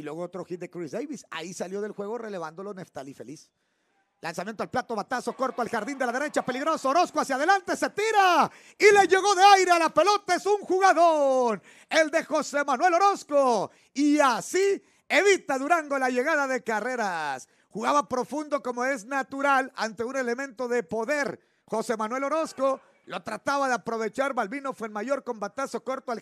y luego otro hit de Chris Davis. Ahí salió del juego relevándolo Neftali Feliz. Lanzamiento al plato, batazo corto al jardín de la derecha, peligroso. Orozco hacia adelante, se tira y le llegó de aire a la pelota. Es un jugador, el de José Manuel Orozco. Y así evita Durango la llegada de carreras. Jugaba profundo como es natural ante un elemento de poder. José Manuel Orozco lo trataba de aprovechar. Balbino fue el mayor con batazo corto al